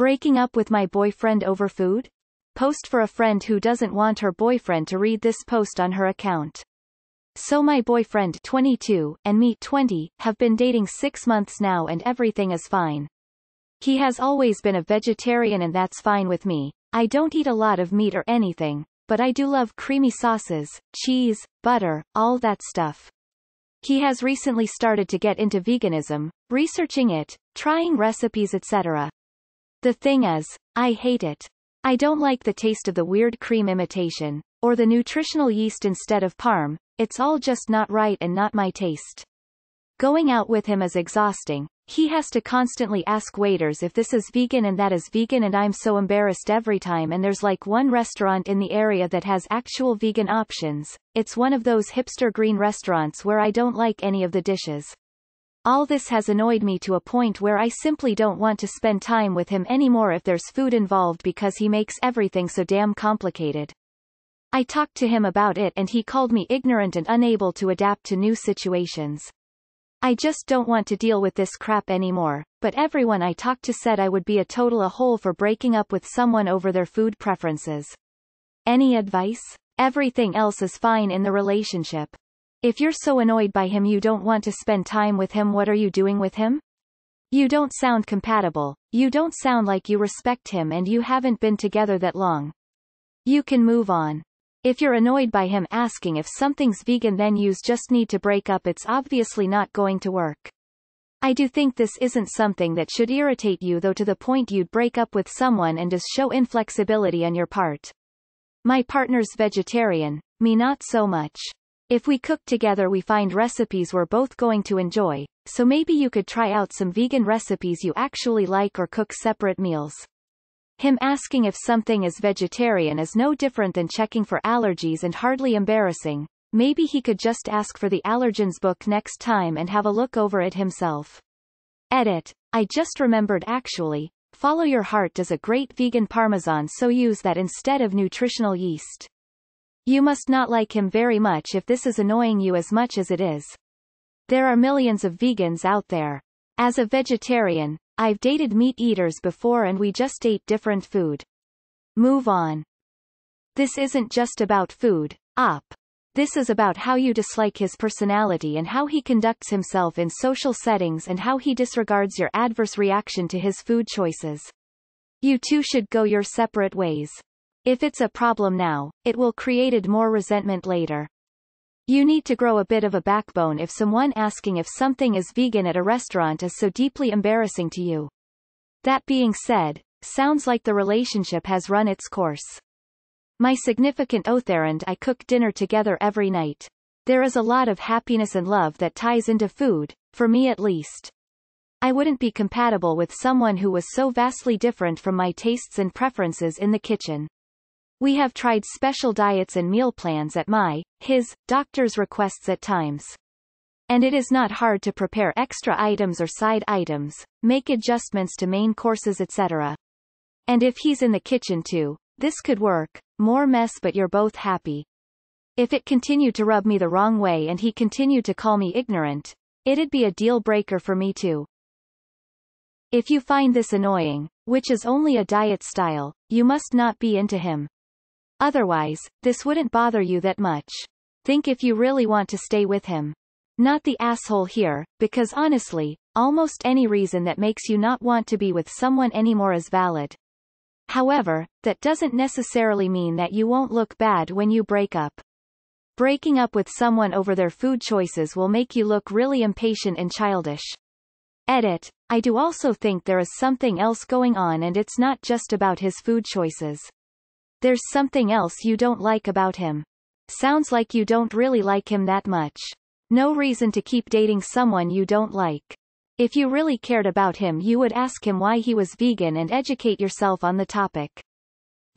Breaking up with my boyfriend over food? Post for a friend who doesn't want her boyfriend to read this post on her account. So my boyfriend 22 and me 20 have been dating 6 months now and everything is fine. He has always been a vegetarian and that's fine with me. I don't eat a lot of meat or anything, but I do love creamy sauces, cheese, butter, all that stuff. He has recently started to get into veganism, researching it, trying recipes etc. The thing is, I hate it. I don't like the taste of the weird cream imitation, or the nutritional yeast instead of parm, it's all just not right and not my taste. Going out with him is exhausting. He has to constantly ask waiters if this is vegan and that is vegan and I'm so embarrassed every time and there's like one restaurant in the area that has actual vegan options. It's one of those hipster green restaurants where I don't like any of the dishes. All this has annoyed me to a point where I simply don't want to spend time with him anymore if there's food involved because he makes everything so damn complicated. I talked to him about it and he called me ignorant and unable to adapt to new situations. I just don't want to deal with this crap anymore, but everyone I talked to said I would be a total a hole for breaking up with someone over their food preferences. Any advice? Everything else is fine in the relationship. If you're so annoyed by him you don't want to spend time with him what are you doing with him? You don't sound compatible, you don't sound like you respect him and you haven't been together that long. You can move on. If you're annoyed by him asking if something's vegan then you just need to break up it's obviously not going to work. I do think this isn't something that should irritate you though to the point you'd break up with someone and just show inflexibility on your part. My partner's vegetarian, me not so much. If we cook together we find recipes we're both going to enjoy, so maybe you could try out some vegan recipes you actually like or cook separate meals. Him asking if something is vegetarian is no different than checking for allergies and hardly embarrassing, maybe he could just ask for the allergens book next time and have a look over it himself. Edit. I just remembered actually, Follow Your Heart does a great vegan parmesan so use that instead of nutritional yeast. You must not like him very much if this is annoying you as much as it is. There are millions of vegans out there. As a vegetarian, I've dated meat eaters before and we just ate different food. Move on. This isn't just about food, up. This is about how you dislike his personality and how he conducts himself in social settings and how he disregards your adverse reaction to his food choices. You two should go your separate ways. If it's a problem now, it will created more resentment later. You need to grow a bit of a backbone if someone asking if something is vegan at a restaurant is so deeply embarrassing to you. That being said, sounds like the relationship has run its course. My significant Other and I cook dinner together every night. There is a lot of happiness and love that ties into food, for me at least. I wouldn't be compatible with someone who was so vastly different from my tastes and preferences in the kitchen. We have tried special diets and meal plans at my, his, doctor's requests at times. And it is not hard to prepare extra items or side items, make adjustments to main courses etc. And if he's in the kitchen too, this could work, more mess but you're both happy. If it continued to rub me the wrong way and he continued to call me ignorant, it'd be a deal breaker for me too. If you find this annoying, which is only a diet style, you must not be into him. Otherwise, this wouldn't bother you that much. Think if you really want to stay with him. Not the asshole here, because honestly, almost any reason that makes you not want to be with someone anymore is valid. However, that doesn't necessarily mean that you won't look bad when you break up. Breaking up with someone over their food choices will make you look really impatient and childish. Edit, I do also think there is something else going on and it's not just about his food choices. There's something else you don't like about him. Sounds like you don't really like him that much. No reason to keep dating someone you don't like. If you really cared about him you would ask him why he was vegan and educate yourself on the topic.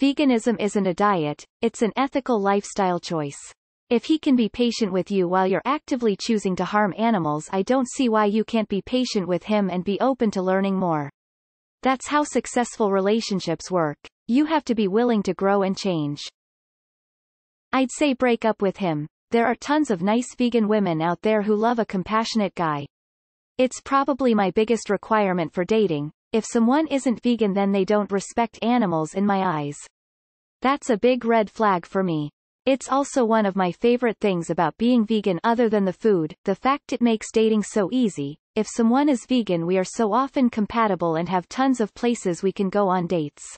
Veganism isn't a diet, it's an ethical lifestyle choice. If he can be patient with you while you're actively choosing to harm animals I don't see why you can't be patient with him and be open to learning more. That's how successful relationships work. You have to be willing to grow and change. I'd say break up with him. There are tons of nice vegan women out there who love a compassionate guy. It's probably my biggest requirement for dating. If someone isn't vegan then they don't respect animals in my eyes. That's a big red flag for me. It's also one of my favorite things about being vegan other than the food, the fact it makes dating so easy, if someone is vegan we are so often compatible and have tons of places we can go on dates.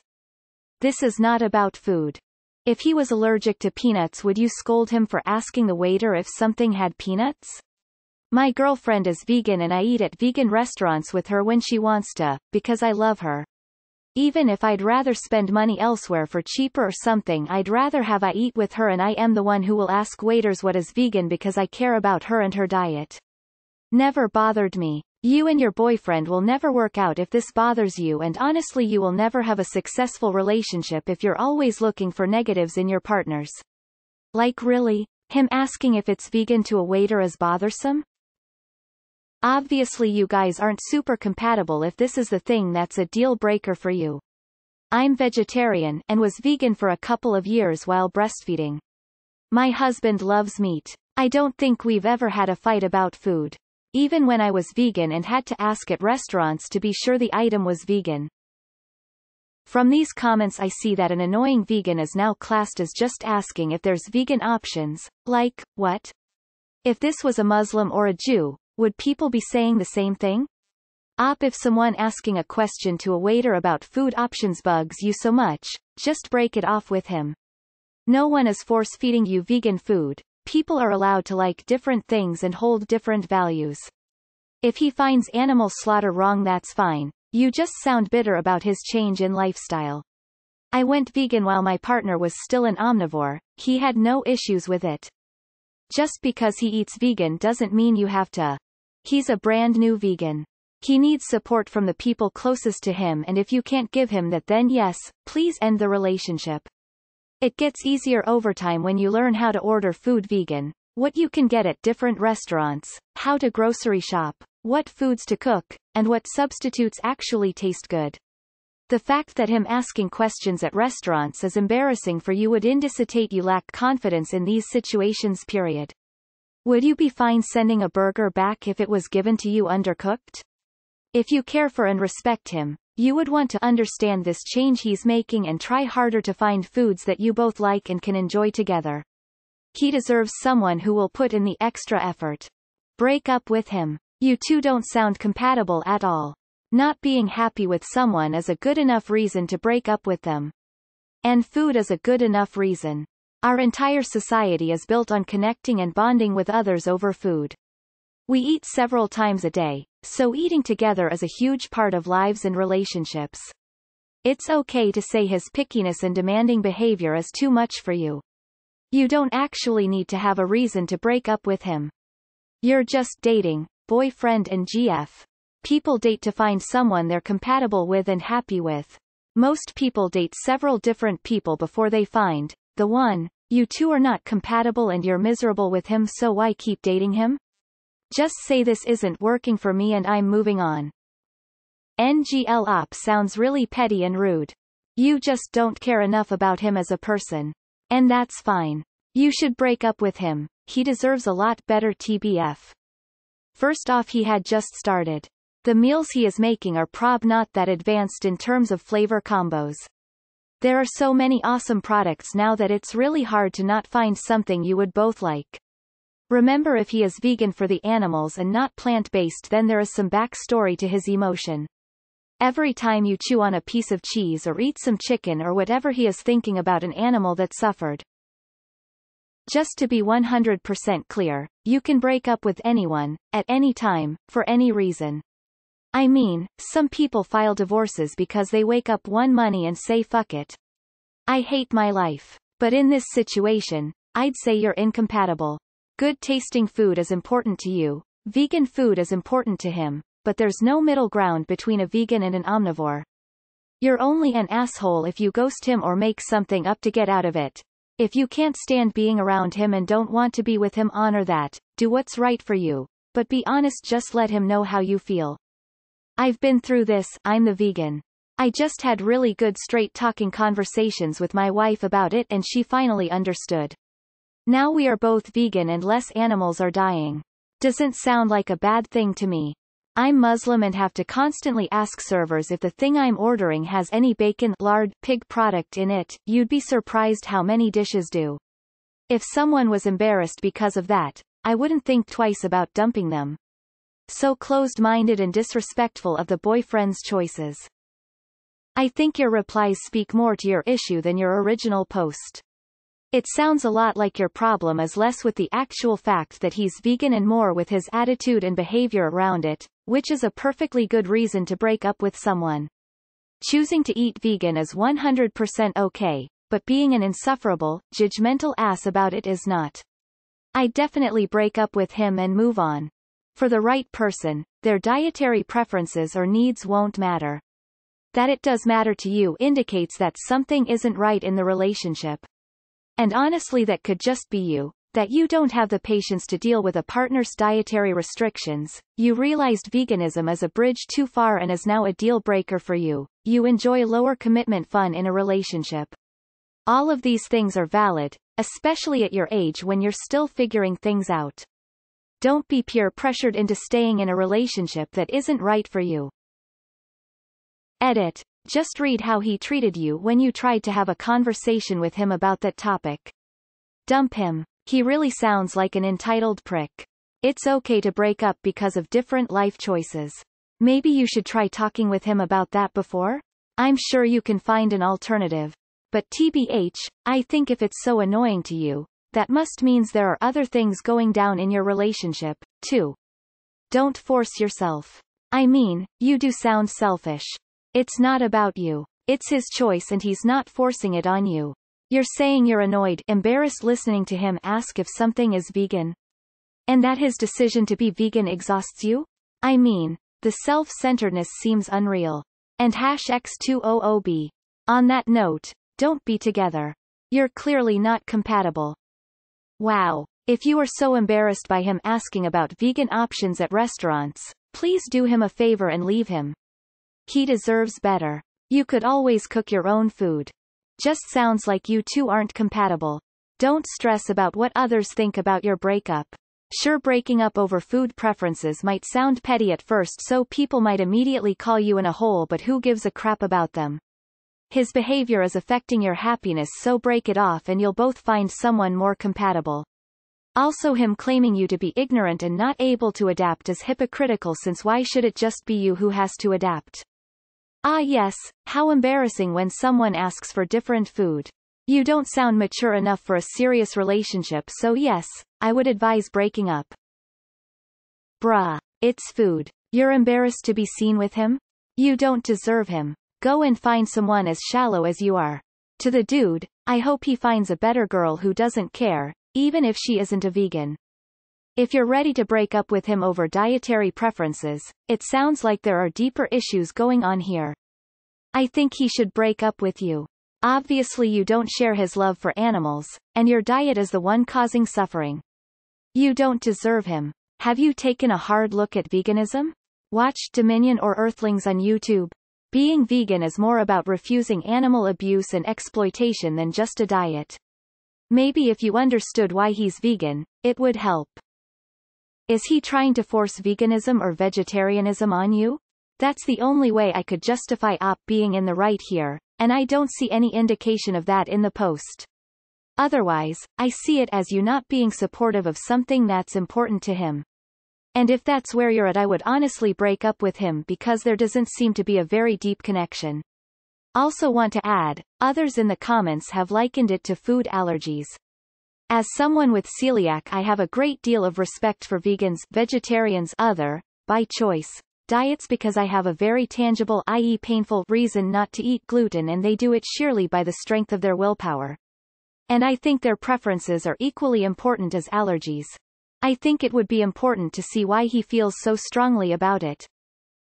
This is not about food. If he was allergic to peanuts would you scold him for asking the waiter if something had peanuts? My girlfriend is vegan and I eat at vegan restaurants with her when she wants to, because I love her. Even if I'd rather spend money elsewhere for cheaper or something I'd rather have I eat with her and I am the one who will ask waiters what is vegan because I care about her and her diet. Never bothered me. You and your boyfriend will never work out if this bothers you and honestly you will never have a successful relationship if you're always looking for negatives in your partners. Like really? Him asking if it's vegan to a waiter is bothersome? Obviously you guys aren't super compatible if this is the thing that's a deal breaker for you. I'm vegetarian and was vegan for a couple of years while breastfeeding. My husband loves meat. I don't think we've ever had a fight about food even when I was vegan and had to ask at restaurants to be sure the item was vegan. From these comments I see that an annoying vegan is now classed as just asking if there's vegan options, like, what? If this was a Muslim or a Jew, would people be saying the same thing? Op if someone asking a question to a waiter about food options bugs you so much, just break it off with him. No one is force feeding you vegan food, people are allowed to like different things and hold different values. If he finds animal slaughter wrong that's fine, you just sound bitter about his change in lifestyle. I went vegan while my partner was still an omnivore, he had no issues with it. Just because he eats vegan doesn't mean you have to. He's a brand new vegan. He needs support from the people closest to him and if you can't give him that then yes, please end the relationship. It gets easier over time when you learn how to order food vegan, what you can get at different restaurants, how to grocery shop, what foods to cook, and what substitutes actually taste good. The fact that him asking questions at restaurants is embarrassing for you would indicate you lack confidence in these situations period. Would you be fine sending a burger back if it was given to you undercooked? If you care for and respect him, you would want to understand this change he's making and try harder to find foods that you both like and can enjoy together. He deserves someone who will put in the extra effort. Break up with him. You two don't sound compatible at all. Not being happy with someone is a good enough reason to break up with them. And food is a good enough reason. Our entire society is built on connecting and bonding with others over food. We eat several times a day, so eating together is a huge part of lives and relationships. It's okay to say his pickiness and demanding behavior is too much for you. You don't actually need to have a reason to break up with him. You're just dating, boyfriend and GF. People date to find someone they're compatible with and happy with. Most people date several different people before they find the one. You two are not compatible and you're miserable with him so why keep dating him? Just say this isn't working for me and I'm moving on. NGL op sounds really petty and rude. You just don't care enough about him as a person. And that's fine. You should break up with him. He deserves a lot better TBF. First off he had just started. The meals he is making are prob not that advanced in terms of flavor combos. There are so many awesome products now that it's really hard to not find something you would both like. Remember if he is vegan for the animals and not plant-based then there is some backstory to his emotion. Every time you chew on a piece of cheese or eat some chicken or whatever he is thinking about an animal that suffered. Just to be 100% clear, you can break up with anyone, at any time, for any reason. I mean, some people file divorces because they wake up one money and say fuck it. I hate my life. But in this situation, I'd say you're incompatible. Good tasting food is important to you. Vegan food is important to him, but there's no middle ground between a vegan and an omnivore. You're only an asshole if you ghost him or make something up to get out of it. If you can't stand being around him and don't want to be with him honor that, do what's right for you. But be honest just let him know how you feel. I've been through this, I'm the vegan. I just had really good straight talking conversations with my wife about it and she finally understood. Now we are both vegan and less animals are dying. Doesn't sound like a bad thing to me. I'm Muslim and have to constantly ask servers if the thing I'm ordering has any bacon, lard, pig product in it. You'd be surprised how many dishes do. If someone was embarrassed because of that, I wouldn't think twice about dumping them. So closed-minded and disrespectful of the boyfriend's choices. I think your replies speak more to your issue than your original post. It sounds a lot like your problem is less with the actual fact that he's vegan and more with his attitude and behavior around it, which is a perfectly good reason to break up with someone. Choosing to eat vegan is 100% okay, but being an insufferable, judgmental ass about it is not. I definitely break up with him and move on. For the right person, their dietary preferences or needs won't matter. That it does matter to you indicates that something isn't right in the relationship. And honestly that could just be you, that you don't have the patience to deal with a partner's dietary restrictions, you realized veganism is a bridge too far and is now a deal breaker for you, you enjoy lower commitment fun in a relationship. All of these things are valid, especially at your age when you're still figuring things out. Don't be peer pressured into staying in a relationship that isn't right for you. Edit just read how he treated you when you tried to have a conversation with him about that topic. Dump him. He really sounds like an entitled prick. It's okay to break up because of different life choices. Maybe you should try talking with him about that before? I'm sure you can find an alternative. But TBH, I think if it's so annoying to you, that must means there are other things going down in your relationship, too. Don't force yourself. I mean, you do sound selfish. It's not about you. It's his choice and he's not forcing it on you. You're saying you're annoyed, embarrassed listening to him ask if something is vegan. And that his decision to be vegan exhausts you? I mean, the self-centeredness seems unreal. And hash X200B. On that note, don't be together. You're clearly not compatible. Wow. If you are so embarrassed by him asking about vegan options at restaurants, please do him a favor and leave him. He deserves better. You could always cook your own food. Just sounds like you two aren't compatible. Don't stress about what others think about your breakup. Sure breaking up over food preferences might sound petty at first so people might immediately call you in a hole but who gives a crap about them. His behavior is affecting your happiness so break it off and you'll both find someone more compatible. Also him claiming you to be ignorant and not able to adapt is hypocritical since why should it just be you who has to adapt? Ah yes, how embarrassing when someone asks for different food. You don't sound mature enough for a serious relationship so yes, I would advise breaking up. Bruh. It's food. You're embarrassed to be seen with him? You don't deserve him. Go and find someone as shallow as you are. To the dude, I hope he finds a better girl who doesn't care, even if she isn't a vegan. If you're ready to break up with him over dietary preferences, it sounds like there are deeper issues going on here. I think he should break up with you. Obviously you don't share his love for animals, and your diet is the one causing suffering. You don't deserve him. Have you taken a hard look at veganism? Watch Dominion or Earthlings on YouTube. Being vegan is more about refusing animal abuse and exploitation than just a diet. Maybe if you understood why he's vegan, it would help. Is he trying to force veganism or vegetarianism on you? That's the only way I could justify OP being in the right here, and I don't see any indication of that in the post. Otherwise, I see it as you not being supportive of something that's important to him. And if that's where you're at I would honestly break up with him because there doesn't seem to be a very deep connection. Also want to add, others in the comments have likened it to food allergies, as someone with celiac I have a great deal of respect for vegans vegetarians other, by choice, diets because I have a very tangible i.e. painful reason not to eat gluten and they do it sheerly by the strength of their willpower. And I think their preferences are equally important as allergies. I think it would be important to see why he feels so strongly about it.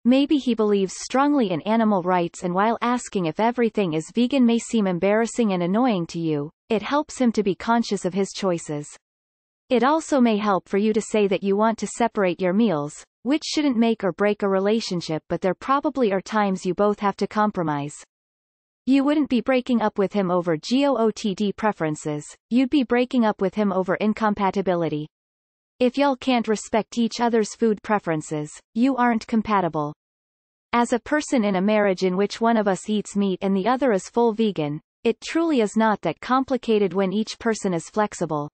Maybe he believes strongly in animal rights and while asking if everything is vegan may seem embarrassing and annoying to you, it helps him to be conscious of his choices. It also may help for you to say that you want to separate your meals, which shouldn't make or break a relationship but there probably are times you both have to compromise. You wouldn't be breaking up with him over GOOTD preferences, you'd be breaking up with him over incompatibility. If y'all can't respect each other's food preferences, you aren't compatible. As a person in a marriage in which one of us eats meat and the other is full vegan, it truly is not that complicated when each person is flexible.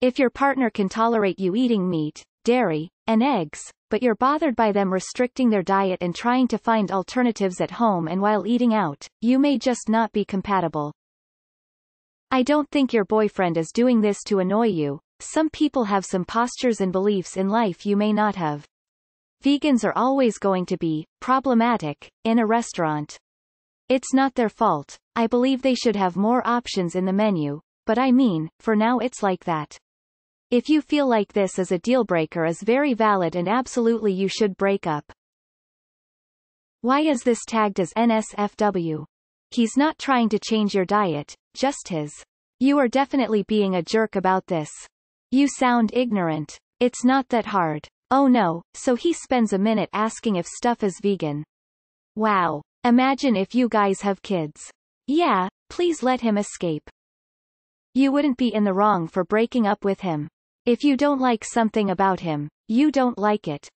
If your partner can tolerate you eating meat, dairy, and eggs, but you're bothered by them restricting their diet and trying to find alternatives at home and while eating out, you may just not be compatible. I don't think your boyfriend is doing this to annoy you, some people have some postures and beliefs in life you may not have. Vegans are always going to be problematic in a restaurant. It's not their fault. I believe they should have more options in the menu, but I mean, for now it's like that. If you feel like this as a deal breaker is very valid and absolutely you should break up. Why is this tagged as NSFW? He's not trying to change your diet, just his. You are definitely being a jerk about this. You sound ignorant. It's not that hard. Oh no, so he spends a minute asking if stuff is vegan. Wow. Imagine if you guys have kids. Yeah, please let him escape. You wouldn't be in the wrong for breaking up with him. If you don't like something about him, you don't like it.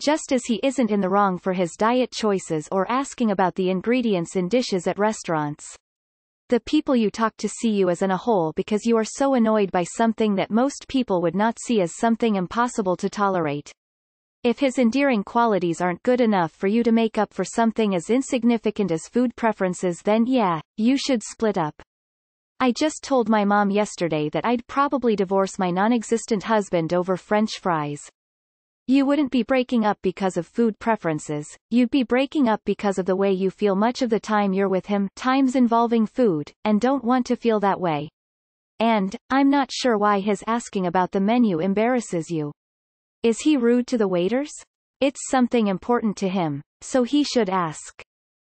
Just as he isn't in the wrong for his diet choices or asking about the ingredients in dishes at restaurants. The people you talk to see you as in a whole because you are so annoyed by something that most people would not see as something impossible to tolerate. If his endearing qualities aren't good enough for you to make up for something as insignificant as food preferences then yeah, you should split up. I just told my mom yesterday that I'd probably divorce my non-existent husband over french fries. You wouldn't be breaking up because of food preferences, you'd be breaking up because of the way you feel much of the time you're with him, times involving food, and don't want to feel that way. And, I'm not sure why his asking about the menu embarrasses you. Is he rude to the waiters? It's something important to him, so he should ask.